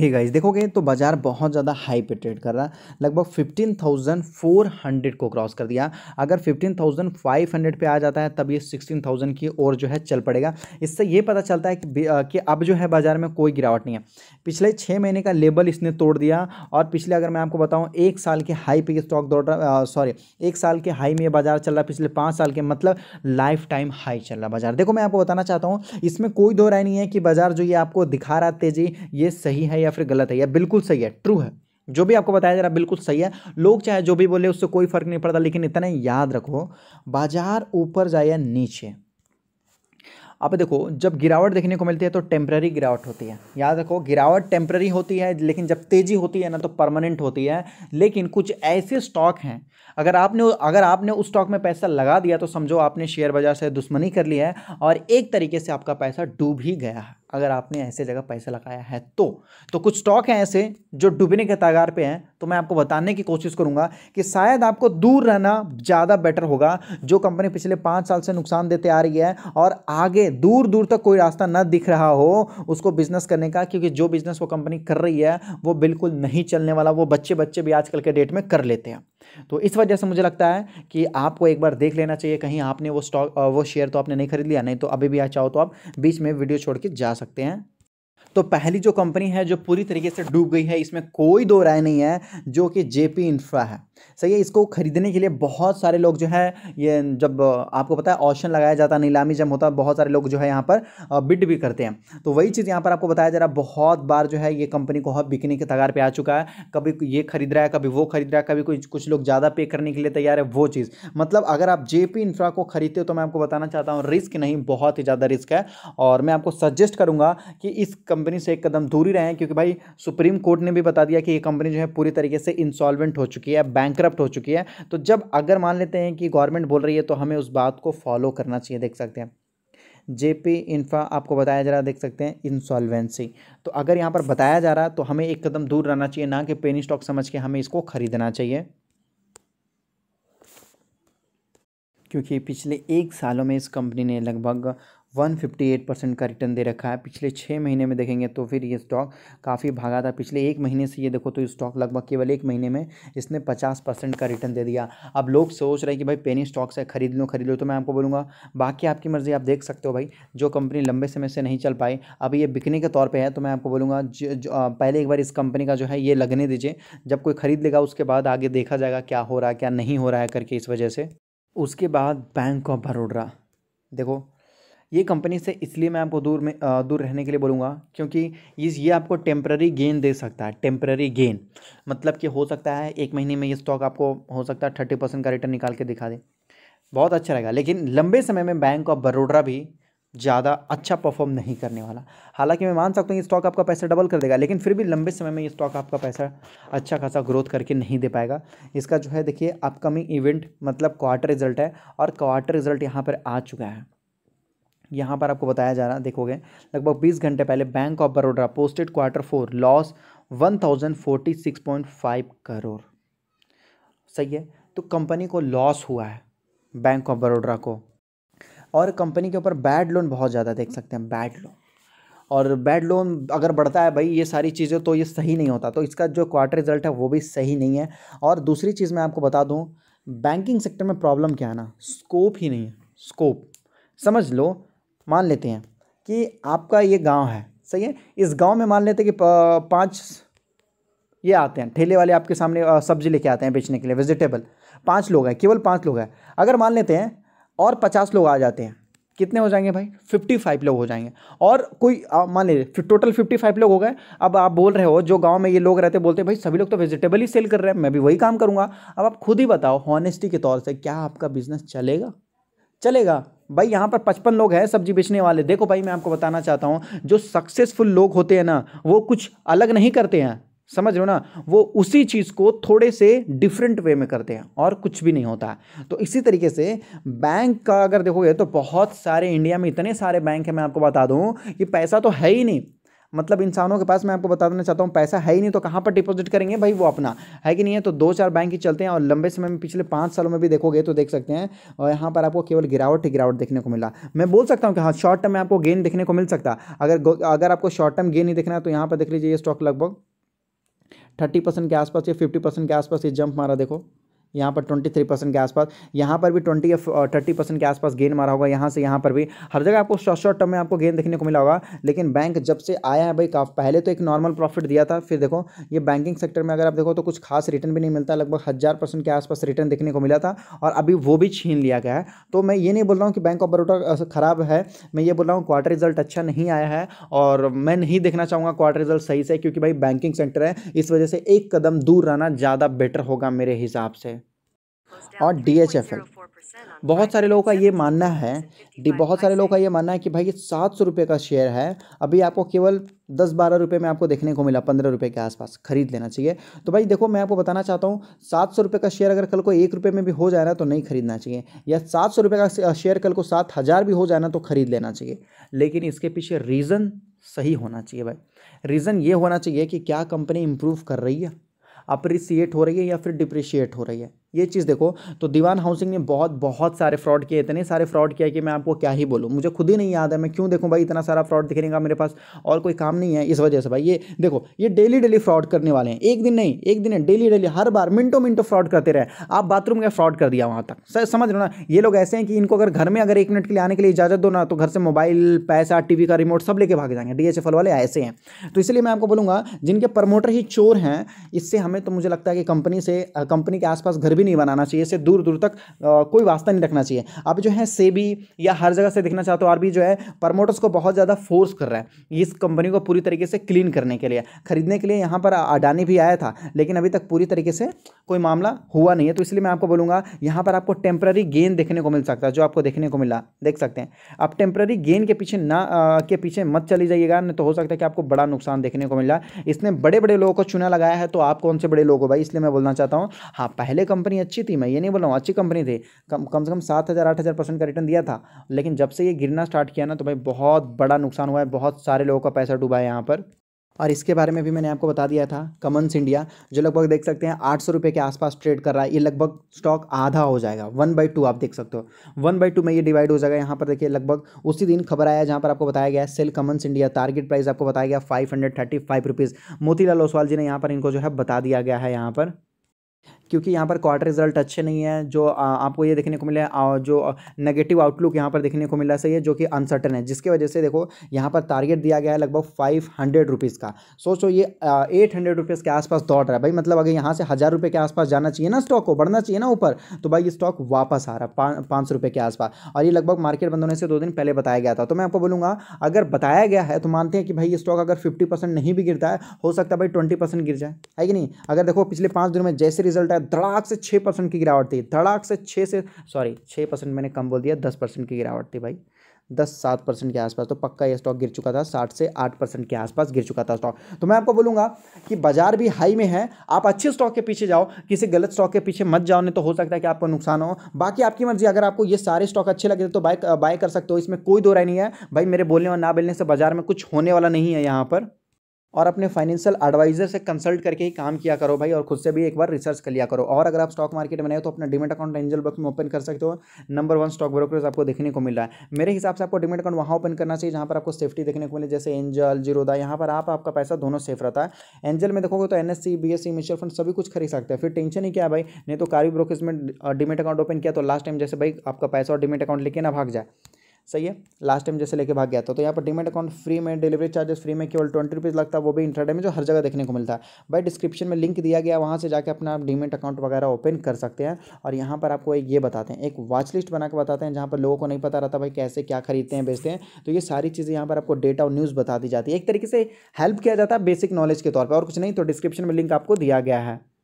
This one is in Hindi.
है इस देखोगे तो बाजार बहुत ज़्यादा हाई पे ट्रेड कर रहा है लगभग 15,400 को क्रॉस कर दिया अगर 15,500 पे आ जाता है तब ये 16,000 की ओर जो है चल पड़ेगा इससे ये पता चलता है कि, कि अब जो है बाज़ार में कोई गिरावट नहीं है पिछले छः महीने का लेबल इसने तोड़ दिया और पिछले अगर मैं आपको बताऊँ एक साल के हाई पे स्टॉक दौड़ रहा सॉरी एक साल के हाई में ये बाजार चल रहा है पिछले पाँच साल के मतलब लाइफ टाइम हाई चल रहा बाजार देखो मैं आपको बताना चाहता हूँ इसमें कोई दो राय नहीं है कि बाजार जो ये आपको दिखा रहा तेजी ये सही है या फिर गलत है या बिल्कुल सही है ट्रू है जो भी आपको बताया जा रहा बिल्कुल सही है लोग चाहे जो भी बोले उससे कोई फर्क नहीं पड़ता लेकिन इतना याद रखो बाजार ऊपर जाए या नीचे आप देखो जब गिरावट देखने को मिलती है तो टेम्प्रेरी गिरावट होती है याद रखो गिरावट टेम्प्रेरी होती है लेकिन जब तेज़ी होती है ना तो परमानेंट होती है लेकिन कुछ ऐसे स्टॉक हैं अगर आपने अगर आपने उस स्टॉक में पैसा लगा दिया तो समझो आपने शेयर बाज़ार से दुश्मनी कर ली है और एक तरीके से आपका पैसा डूब ही गया है अगर आपने ऐसे जगह पैसा लगाया है तो तो कुछ स्टॉक हैं ऐसे जो डूबने के तागार पे हैं तो मैं आपको बताने की कोशिश करूंगा कि शायद आपको दूर रहना ज़्यादा बेटर होगा जो कंपनी पिछले पाँच साल से नुकसान देते आ रही है और आगे दूर दूर तक कोई रास्ता न दिख रहा हो उसको बिजनेस करने का क्योंकि जो बिजनेस वो कंपनी कर रही है वो बिल्कुल नहीं चलने वाला वो बच्चे बच्चे भी आजकल के डेट में कर लेते हैं तो इस वजह से मुझे लगता है कि आपको एक बार देख लेना चाहिए कहीं आपने वो स्टॉक वो शेयर तो आपने नहीं खरीद लिया नहीं तो अभी भी आ चाहो तो आप बीच में वीडियो छोड़ के जा सकते हैं तो पहली जो कंपनी है जो पूरी तरीके से डूब गई है इसमें कोई दो राय नहीं है जो कि जेपी इंफ्रा है सही है इसको खरीदने के लिए बहुत सारे लोग जो है ये जब आपको पता है ऑप्शन लगाया जाता है नीलामी जब होता है बहुत सारे लोग जो है यहाँ पर बिड भी करते हैं तो वही चीज़ यहाँ पर आपको बताया जा रहा है बहुत बार जो है ये कंपनी को बिकने के तगार पर आ चुका है कभी ये खरीद रहा है कभी वो खरीद रहा है कभी कुछ कुछ लोग ज़्यादा पे करने के लिए तैयार है वो चीज़ मतलब अगर आप जे इंफ्रा को खरीदते हो तो मैं आपको बताना चाहता हूँ रिस्क नहीं बहुत ही ज़्यादा रिस्क है और मैं आपको सजेस्ट करूँगा कि इस कंपनी से एक कदम दूरी रहें क्योंकि भाई सुप्रीम कोर्ट ने भी बता दिया कि ये कंपनी जो है पूरी तरीके से इंसॉल्वेंट हो चुकी है बैंक बैंक्रप्ट हो चुकी है तो जब अगर मान लेते हैं कि गवर्नमेंट बोल रही है तो हमें उस बात को फॉलो करना चाहिए देख सकते हैं जेपी इन्फ्रा आपको बताया जा रहा देख सकते हैं इंसॉल्वेंसी तो अगर यहाँ पर बताया जा रहा है तो हमें एक कदम दूर रहना चाहिए ना कि पेनी स्टॉक समझ के हमें इसको खरीदना चाहिए क्योंकि पिछले एक सालों में इस कंपनी ने लगभग 158 परसेंट का रिटर्न दे रखा है पिछले छः महीने में देखेंगे तो फिर ये स्टॉक काफ़ी भागा था पिछले एक महीने से ये देखो तो ये स्टॉक लगभग केवल एक महीने में इसने 50 परसेंट का रिटर्न दे दिया अब लोग सोच रहे हैं कि भाई पेनी स्टॉक्स है खरीद लो खरीद लो तो मैं आपको बोलूँगा बाकी आपकी मर्ज़ी आप देख सकते हो भाई जो कंपनी लंबे समय से नहीं चल पाई अब ये बिकने के तौर पर है तो मैं आपको बोलूँगा पहले एक बार इस कंपनी का जो है ये लगने दीजिए जब कोई ख़रीद लेगा उसके बाद आगे देखा जाएगा क्या हो रहा है क्या नहीं हो रहा है करके इस वजह से उसके बाद बैंक ऑफ बड़ोडरा देखो ये कंपनी से इसलिए मैं आपको दूर में आ, दूर रहने के लिए बोलूँगा क्योंकि इस ये आपको टेम्प्ररी गेन दे सकता है टेम्प्ररी गेन मतलब कि हो सकता है एक महीने में ये स्टॉक आपको हो सकता है थर्टी परसेंट का रिटर्न निकाल के दिखा दे बहुत अच्छा रहेगा लेकिन लंबे समय में बैंक ऑफ बड़ोडा भी ज़्यादा अच्छा परफॉर्म नहीं करने वाला हालांकि मैं मान सकता हूँ ये स्टॉक आपका पैसा डबल कर देगा लेकिन फिर भी लंबे समय में ये स्टॉक आपका पैसा अच्छा खासा ग्रोथ करके नहीं दे पाएगा इसका जो है देखिए अपकमिंग इवेंट मतलब क्वार्टर रिजल्ट है और क्वार्टर रिजल्ट यहाँ पर आ चुका है यहाँ पर आपको बताया जा रहा है देखोगे लगभग बीस घंटे पहले bank of Baroda posted quarter four loss one thousand forty six point five crore सही है तो कंपनी को लॉस हुआ है बैंक ऑफ बड़ौदा को और कंपनी के ऊपर बैड लोन बहुत ज़्यादा देख सकते हैं बैड लोन और बैड लोन अगर बढ़ता है भाई ये सारी चीज़ें तो ये सही नहीं होता तो इसका जो क्वार्टर रिजल्ट है वो भी सही नहीं है और दूसरी चीज़ मैं आपको बता दूँ बैंकिंग सेक्टर में प्रॉब्लम क्या है ना स्कोप ही नहीं है स्कोप समझ लो मान लेते हैं कि आपका ये गांव है सही है इस गांव में मान लेते हैं कि पाँच ये आते हैं ठेले वाले आपके सामने सब्जी लेके आते हैं बेचने के लिए वेजिटेबल पाँच लोग हैं केवल पाँच लोग हैं अगर मान लेते हैं और पचास लोग आ जाते हैं कितने हो जाएंगे भाई फिफ्टी फाइव लोग हो जाएंगे और कोई मान लीजिए टोटल फिफ्टी फाइव लोग हो गए अब आप बोल रहे हो जो गांव में ये लोग रहते बोलते भाई सभी लोग तो वेजिटेबल ही सेल कर रहे हैं मैं भी वही काम करूँगा अब आप खुद ही बताओ हॉनेस्टी के तौर से क्या आपका बिजनेस चलेगा चलेगा भाई यहाँ पर पचपन लोग हैं सब्जी बेचने वाले देखो भाई मैं आपको बताना चाहता हूँ जो सक्सेसफुल लोग होते हैं ना वो कुछ अलग नहीं करते हैं समझ रहे हो ना वो उसी चीज़ को थोड़े से डिफरेंट वे में करते हैं और कुछ भी नहीं होता तो इसी तरीके से बैंक का अगर देखोगे तो बहुत सारे इंडिया में इतने सारे बैंक हैं मैं आपको बता दूँ कि पैसा तो है ही नहीं मतलब इंसानों के पास मैं आपको बता देना चाहता हूँ पैसा है ही नहीं तो कहाँ पर डिपॉजिट करेंगे भाई वो अपना है कि नहीं है तो दो चार बैंक ही चलते हैं और लंबे समय में पिछले पाँच सालों में भी देखोगे तो देख सकते हैं और यहाँ पर आपको केवल गिरावट ही गिरावट देखने को मिला मैं बोल सकता हूँ कि हाँ शॉर्ट टर्म में आपको गेन देखने को मिल सकता अगर अगर आपको शॉर्ट टर्म गेन नहीं देखना है तो यहाँ पर देख लीजिए ये स्टॉक लगभग थर्टी परसेंट के आसपास या फिफ्टी परसेंट के आसपास ये जंप मारा देखो यहाँ पर ट्वेंटी थ्री परसेंट के आसपास यहाँ पर भी ट्वेंटी या थर्टी परसेंट के आसपास गेन मारा होगा यहाँ से यहाँ पर भी हर जगह आपको शॉर्ट शॉर्ट टर्म में आपको गेन देखने को मिला होगा लेकिन बैंक जब से आया है भाई काफ पहले तो एक नॉर्मल प्रॉफिट दिया था फिर देखो ये बैंकिंग सेक्टर में अगर आप देखो तो कुछ खास रिटर्न भी नहीं मिलता लगभग हज़ार परसेंट के आसपास रिटर्न देखने को मिला था और अभी वो भी छीन लिया गया है तो मैं ये नहीं बोल रहा हूँ कि बैंक ऑफ बड़ोडा ख़राब है मैं ये बोल रहा हूँ क्वार्टर रिजल्ट अच्छा नहीं आया है और मैं नहीं देखना चाहूँगा क्वार्टर रिजल्ट सही से क्योंकि भाई बैंकिंग सेक्टर है इस वजह से एक कदम दूर रहना ज़्यादा बेटर होगा मेरे हिसाब से और डी बहुत सारे लोगों का ये मानना है डी बहुत सारे लोगों का ये मानना है कि भाई ये सात सौ रुपये का शेयर है अभी आपको केवल दस बारह रुपये में आपको देखने को मिला पंद्रह रुपये के आसपास खरीद लेना चाहिए तो भाई देखो मैं आपको बताना चाहता हूँ सात सौ रुपये का शेयर अगर कल को एक रुपये में भी हो जाए ना तो नहीं खरीदना चाहिए या सात सौ रुपये का शेयर कल को सात हज़ार भी हो जाए ना तो खरीद लेना चाहिए लेकिन इसके पीछे रीज़न सही होना चाहिए भाई रीज़न ये होना चाहिए कि क्या कंपनी इम्प्रूव कर रही है अप्रिसिएट हो रही है या फिर डिप्रिशिएट हो रही है ये चीज़ देखो तो दीवान हाउसिंग ने बहुत बहुत सारे फ्रॉड किए इतने सारे फ्रॉड किया कि मैं आपको क्या ही बोलूँ मुझे खुद ही नहीं याद है मैं क्यों देखूँ भाई इतना सारा फ्रॉड दिखने का मेरे पास और कोई काम नहीं है इस वजह से भाई ये देखो ये डेली डेली फ्रॉड करने वाले हैं एक दिन नहीं एक दिन डेली डेली हर बार मिनटों मिनटों फ्रॉड करते रहे आप बाथरूम का फ्रॉड कर दिया वहाँ तक सर समझ लो ना ये लोग ऐसे हैं कि इनको अगर घर में अगर एक मिनट के लिए आने के लिए इजाज़त दो ना तो घर से मोबाइल पैसा टीवी का रिमोट सब लेके भाग जाएंगे डीएचएफएल वाले ऐसे हैं तो इसलिए मैं आपको बोलूँगा जिनके प्रमोटर ही चोर हैं इससे हमें तो मुझे लगता है कि कंपनी से कंपनी के आसपास घर भी नहीं बनाना चाहिए इससे दूर दूर तक कोई वास्ता नहीं रखना चाहिए अब जो है सेबी या हर जगह से देखना चाहते हो तो आरबी जो है प्रमोटर्स को बहुत ज़्यादा फोर्स कर रहा है इस कंपनी को पूरी तरीके से क्लीन करने के लिए खरीदने के लिए यहाँ पर अडानी भी आया था लेकिन अभी तक पूरी तरीके से कोई मामला हुआ नहीं है तो इसलिए मैं आपको बोलूँगा यहाँ पर आपको टेम्प्ररी गेन देखने को मिल सकता है जो आपको देखने को मिला देख सकते हैं आप टेम्प्ररी गेन के पीछे ना के पीछे मत चली जाइएगा नहीं तो हो सकता है कि आपको बड़ा नुकसान देखने को मिला इसने बड़े बड़े लोगों को चुना लगाया है तो आप कौन से बड़े लोग हो भाई इसलिए मैं बोलना चाहता हूँ हाँ पहले कंपनी कंपनी अच्छी थी मैं ये नहीं बोल रहा हूँ अच्छी कंपनी थी कम कम से कम सात हज़ार आठ हज़ार परसेंट का रिटर्न दिया था लेकिन जब से ये गिरना स्टार्ट किया ना तो भाई बहुत बड़ा नुकसान हुआ है बहुत सारे लोगों का पैसा डूबा है यहाँ पर और इसके बारे में भी मैंने आपको बता दिया था कमन्स इंडिया जो लगभग देख सकते हैं आठ सौ रुपये के आसपास ट्रेड कर रहा है ये लगभग स्टॉक आधा हो जाएगा वन बाई टू आप देख सकते हो वन बाई टू में ये डिवाइड हो जाएगा यहाँ पर देखिए लगभग उसी दिन खबर आया जहाँ पर आपको बताया गया sell Cummins India target price आपको बताया गया five hundred thirty five rupees Motilal Oswal ji ने यहाँ पर इनको जो है बता दिया गया है यहाँ पर क्योंकि यहाँ पर क्वार्टर रिजल्ट अच्छे नहीं है जो आपको ये देखने को मिले जो नेगेटिव आउटलुक यहाँ पर देखने को मिला सही है जो कि अनसर्टन है जिसकी वजह से देखो यहाँ पर टारगेट दिया गया है लगभग फाइव हंड्रेड रुपीज़ का सोचो ये एट हंड्रेड रुपीज़ के आसपास दौड़ रहा है भाई मतलब अगर यहाँ से हज़ार रुपये के आसपास जाना चाहिए ना स्टॉक को बढ़ना चाहिए ना ऊपर तो भाई ये स्टॉक वापस आ रहा है पाँच रुपये के आसपास और ये लगभग मार्केट बंद होने से दो दिन पहले बताया गया था तो मैं आपको बोलूँगा अगर बताया गया है तो मानते हैं कि भाई ये स्टॉक अगर फिफ्टी नहीं भी गिरता है हो सकता है भाई ट्वेंटी गिर जाए है कि नहीं अगर देखो पिछले पाँच दिनों में जैसे रिजल्ट गया धड़ाक से छः परसेंट की गिरावट थी धड़ाक से छः से सॉरी छः परसेंट मैंने कम बोल दिया दस परसेंट की गिरावट थी भाई दस सात परसेंट के आसपास तो पक्का ये स्टॉक गिर चुका था साठ से आठ परसेंट के आसपास गिर चुका था स्टॉक तो मैं आपको बोलूँगा कि बाजार भी हाई में है आप अच्छे स्टॉक के पीछे जाओ किसी गलत स्टॉक के पीछे मत जाओ नहीं तो हो सकता है कि आपको नुकसान हो बाकी आपकी मर्जी अगर आपको ये सारे स्टॉक अच्छे लगे तो बाय बाय कर सकते हो इसमें कोई दो राय नहीं है भाई मेरे बोलने और ना बोलने से बाजार में कुछ होने वाला नहीं है यहाँ पर और अपने फाइनेंशियल एडवाइजर से कंसल्ट करके ही काम किया करो भाई और खुद से भी एक बार रिसर्च कर लिया करो और अगर आप स्टॉक मार्केट में हो तो अपना डिमेट अकाउंट एंजल बॉक्स में ओपन कर सकते हो नंबर वन स्टॉक ब्रोकरेज आपको देखने को मिल रहा है मेरे हिसाब से आपको डिमेट अकाउंट वहाँ ओपन करना चाहिए जहाँ पर आपको सेफ्टी देखने को मिले जैसे एंजल जीरोदा यहाँ पर आप आपका पैसा दोनों सेफ रहता है एंजल में देखोगे तो एन एस म्यूचुअल फंड सभी कुछ खरीद सकते हैं फिर टेंशन ही क्या भाई नहीं तो कार्य ब्रोकरेज में डिमेट अकाउंट ओपन किया तो लास्ट टाइम जैसे भाई आपका पैसा और डिमेट अकाउंट लेके ना भाग जाए सही है लास्ट टाइम जैसे लेके भाग गया था तो यहाँ पर डिमेंट अकाउंट फ्री में डिलीवरी चार्जेस फ्री में केवल ट्वेंटी रुपीज़ लगता है वो भी इंटरडे में जो हर जगह देखने को मिलता है भाई डिस्क्रिप्शन में लिंक दिया गया वहाँ से जाकर अपना आप डिमेंट अकाउंट वगैरह ओपन कर सकते हैं और यहाँ पर आपको एक ये बताते हैं एक वॉच लिस्ट बना के बताते हैं जहाँ पर लोगों को नहीं पता रहता भाई कैसे क्या खरीदते हैं बेचते हैं तो ये सारी चीज़ें यहाँ पर आपको डेटा और न्यूज़ बता दी जाती है एक तरीके से हेल्प किया जाता है बेसिक नॉलेज के तौर पर और कुछ नहीं तो डिस्क्रिप्शन में लिंक आपको दिया गया है